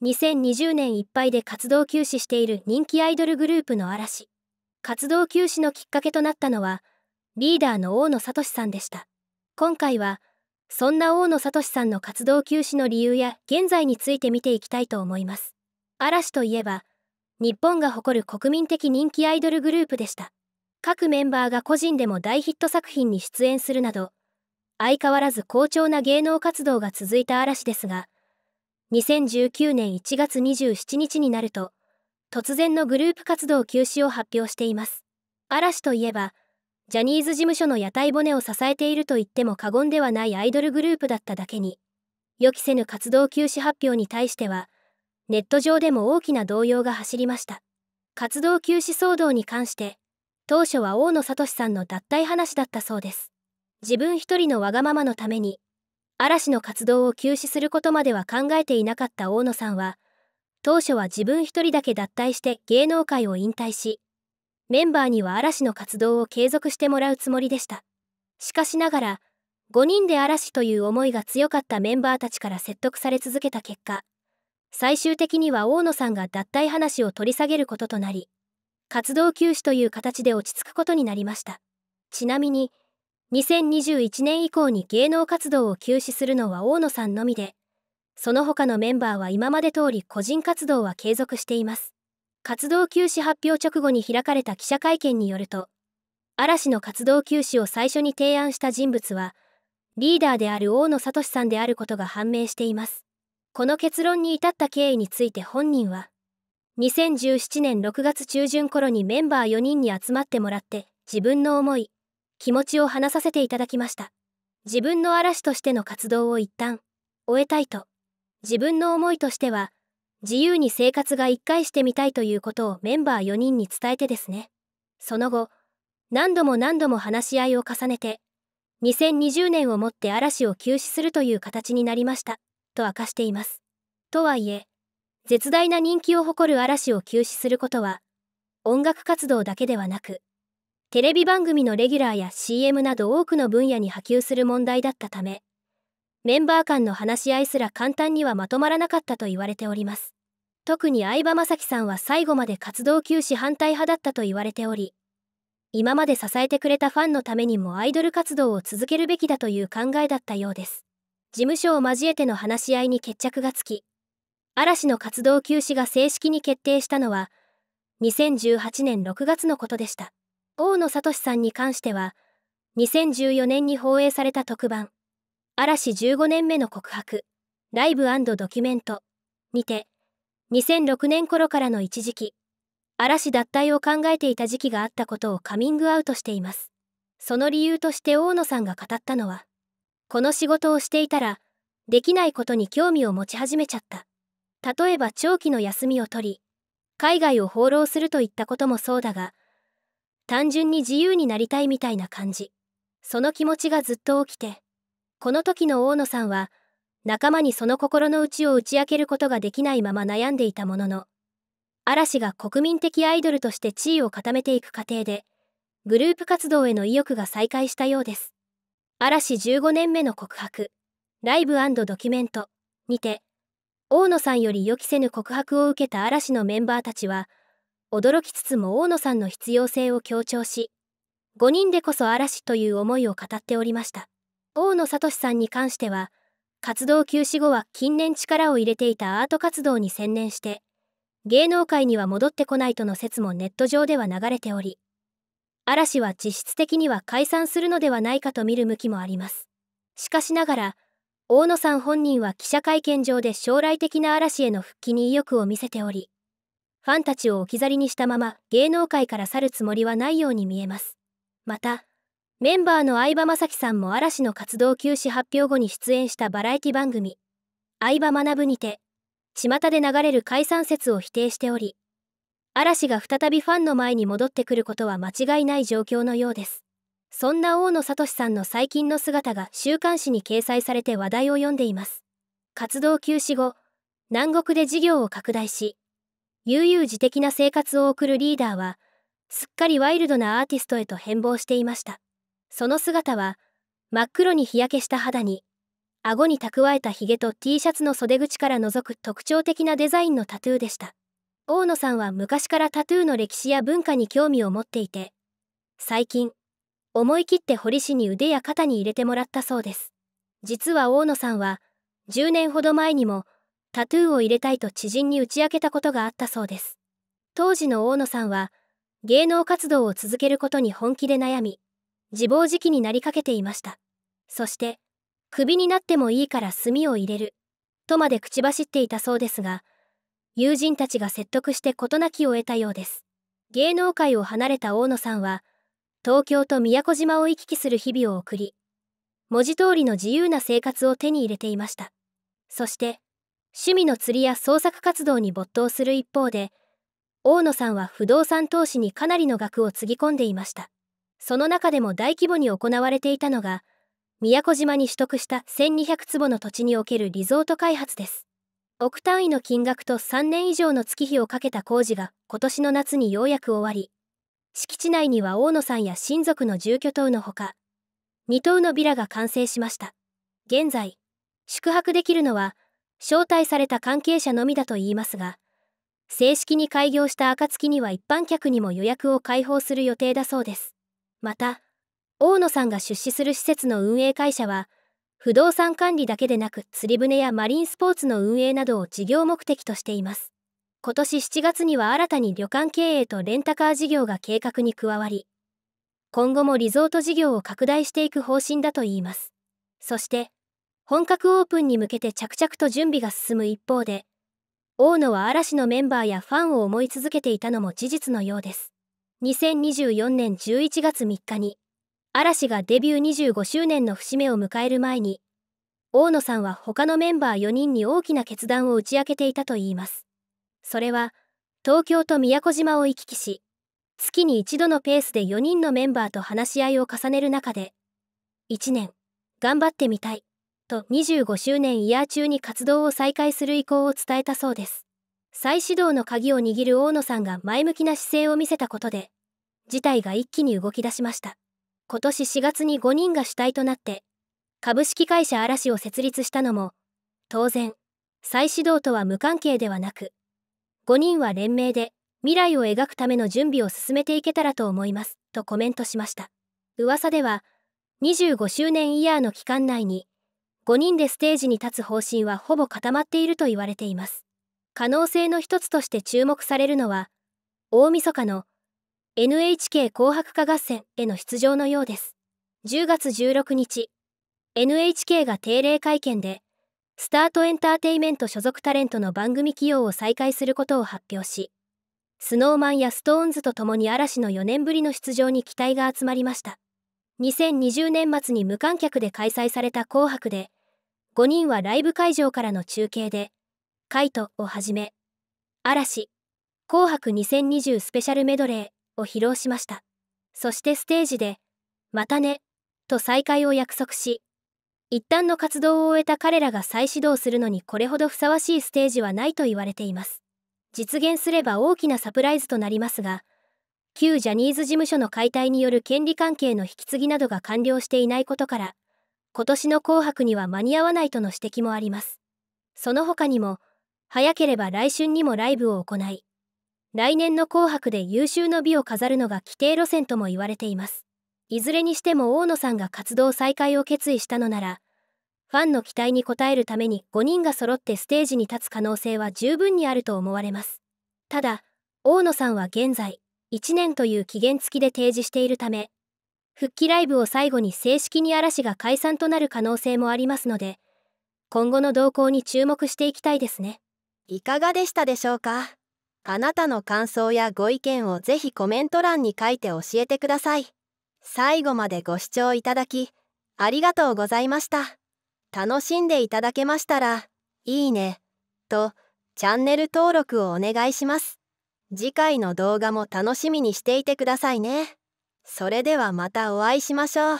2020年いっぱいで活動休止している人気アイドルグループの嵐活動休止のきっかけとなったのはリーダーの大野聡さんでした今回はそんな大野聡さんの活動休止の理由や現在について見ていきたいと思います嵐といえば日本が誇る国民的人気アイドルグループでした各メンバーが個人でも大ヒット作品に出演するなど相変わらず好調な芸能活動が続いた嵐ですが2019年1月27日になると、突然のグループ活動休止を発表しています。嵐といえば、ジャニーズ事務所の屋台骨を支えていると言っても過言ではないアイドルグループだっただけに、予期せぬ活動休止発表に対しては、ネット上でも大きな動揺が走りました。活動休止騒動に関して、当初は大野智さんの脱退話だったそうです。自分一人のわがままのために、嵐の活動を休止することまでは考えていなかった大野さんは当初は自分一人だけ脱退して芸能界を引退しメンバーには嵐の活動を継続してもらうつもりでしたしかしながら5人で嵐という思いが強かったメンバーたちから説得され続けた結果最終的には大野さんが脱退話を取り下げることとなり活動休止という形で落ち着くことになりましたちなみに2021年以降に芸能活動を休止するのは大野さんのみで、その他のメンバーは今まで通り個人活動は継続しています。活動休止発表直後に開かれた記者会見によると、嵐の活動休止を最初に提案した人物は、リーダーである大野聡さんであることが判明しています。この結論に至った経緯について本人は、2017年6月中旬頃にメンバー4人に集まってもらって、自分の思い、気持ちを話させていただきました自分の嵐としての活動を一旦終えたいと自分の思いとしては自由に生活が一回してみたいということをメンバー4人に伝えてですねその後何度も何度も話し合いを重ねて2020年をもって嵐を休止するという形になりましたと明かしていますとはいえ絶大な人気を誇る嵐を休止することは音楽活動だけではなくテレビ番組のレギュラーや CM など多くの分野に波及する問題だったためメンバー間の話し合いすら簡単にはまとまらなかったと言われております特に相葉雅紀さんは最後まで活動休止反対派だったと言われており今まで支えてくれたファンのためにもアイドル活動を続けるべきだという考えだったようです事務所を交えての話し合いに決着がつき嵐の活動休止が正式に決定したのは2018年6月のことでした大野智さんに関しては2014年に放映された特番「嵐15年目の告白ライブドキュメント」にて2006年頃からの一時期嵐脱退を考えていた時期があったことをカミングアウトしていますその理由として大野さんが語ったのはこの仕事をしていたらできないことに興味を持ち始めちゃった例えば長期の休みを取り海外を放浪するといったこともそうだが単純に自由になりたいみたいな感じその気持ちがずっと起きてこの時の大野さんは仲間にその心の内を打ち明けることができないまま悩んでいたものの嵐が国民的アイドルとして地位を固めていく過程でグループ活動への意欲が再開したようです嵐15年目の告白ライブドキュメントにて大野さんより予期せぬ告白を受けた嵐のメンバーたちは驚きつつも大野さんの必要性を強調し5人でこそ嵐という思いを語っておりました大野聡さんに関しては活動休止後は近年力を入れていたアート活動に専念して芸能界には戻ってこないとの説もネット上では流れており嵐は実質的には解散するのではないかと見る向きもありますしかしながら大野さん本人は記者会見上で将来的な嵐への復帰に意欲を見せておりファンたちを置き去りにしたまま芸能界から去るつもりはないように見えます。また、メンバーの相葉雅紀さんも嵐の活動休止発表後に出演したバラエティ番組、相葉学ぶにて、巷で流れる解散説を否定しており、嵐が再びファンの前に戻ってくることは間違いない状況のようです。そんな大野聡さんの最近の姿が週刊誌に掲載されて話題を読んでいます。活動休止後、南国で事業を拡大し、悠々自適な生活を送るリーダーは、すっかりワイルドなアーティストへと変貌していました。その姿は、真っ黒に日焼けした肌に、顎に蓄えたヒゲと T シャツの袖口から覗く特徴的なデザインのタトゥーでした。大野さんは昔からタトゥーの歴史や文化に興味を持っていて、最近、思い切って堀氏に腕や肩に入れてもらったそうです。実は大野さんは、10年ほど前にも、タトゥーを入れたいと知人に打ち明けたことがあったそうです。当時の大野さんは、芸能活動を続けることに本気で悩み、自暴自棄になりかけていました。そして、クビになってもいいから炭を入れる、とまで口走っていたそうですが、友人たちが説得して事なきを得たようです。芸能界を離れた大野さんは、東京と宮古島を行き来する日々を送り、文字通りの自由な生活を手に入れていました。そして、趣味の釣りや創作活動に没頭する一方で大野さんは不動産投資にかなりの額をつぎ込んでいましたその中でも大規模に行われていたのが宮古島に取得した1200坪の土地におけるリゾート開発です億単位の金額と3年以上の月日をかけた工事が今年の夏にようやく終わり敷地内には大野さんや親族の住居棟のほか2棟のビラが完成しました現在宿泊できるのは招待された関係者のみだといいますが正式に開業した暁には一般客にも予約を開放する予定だそうですまた大野さんが出資する施設の運営会社は不動産管理だけでなく釣り船やマリンスポーツの運営などを事業目的としています今年7月には新たに旅館経営とレンタカー事業が計画に加わり今後もリゾート事業を拡大していく方針だといいますそして本格オープンに向けて着々と準備が進む一方で大野は嵐のメンバーやファンを思い続けていたのも事実のようです2024年11月3日に嵐がデビュー25周年の節目を迎える前に大野さんは他のメンバー4人に大きな決断を打ち明けていたといいますそれは東京と宮古島を行き来し月に一度のペースで4人のメンバーと話し合いを重ねる中で1年頑張ってみたいと25周年イヤー中に活動を再開する意向を伝えたそうです。再始動の鍵を握る大野さんが前向きな姿勢を見せたことで、事態が一気に動き出しました。今年4月に5人が主体となって、株式会社嵐を設立したのも、当然、再始動とは無関係ではなく、5人は連名で未来を描くための準備を進めていけたらと思います、とコメントしました。噂では、25周年イヤーの期間内に、5人でステージに立つ方針はほぼ固まっていると言われています可能性の一つとして注目されるのは大晦日の NHK 紅白歌合戦への出場のようです10月16日 NHK が定例会見でスタートエンターテイメント所属タレントの番組起用を再開することを発表しスノーマンやストーンズとともに嵐の4年ぶりの出場に期待が集まりました2020年末に無観客で開催された「紅白」で5人はライブ会場からの中継で「カイト」をはじめ「嵐」「紅白2020スペシャルメドレー」を披露しましたそしてステージで「またね」と再会を約束し一旦の活動を終えた彼らが再始動するのにこれほどふさわしいステージはないと言われています実現すれば大きなサプライズとなりますが旧ジャニーズ事務所の解体による権利関係の引き継ぎなどが完了していないことから今年の紅白には間に合わないとの指摘もあります。その他にも、早ければ来春にもライブを行い、来年の紅白で優秀の美を飾るのが規定路線とも言われています。いずれにしても大野さんが活動再開を決意したのなら、ファンの期待に応えるために5人が揃ってステージに立つ可能性は十分にあると思われます。ただ、大野さんは現在、1年という期限付きで提示しているため、復帰ライブを最後に正式に嵐が解散となる可能性もありますので今後の動向に注目していきたいですねいかがでしたでしょうかあなたの感想やご意見をぜひコメント欄に書いて教えてください最後までご視聴いただきありがとうございました楽しんでいただけましたらいいねとチャンネル登録をお願いします次回の動画も楽しみにしていてくださいね。それではまたお会いしましょう。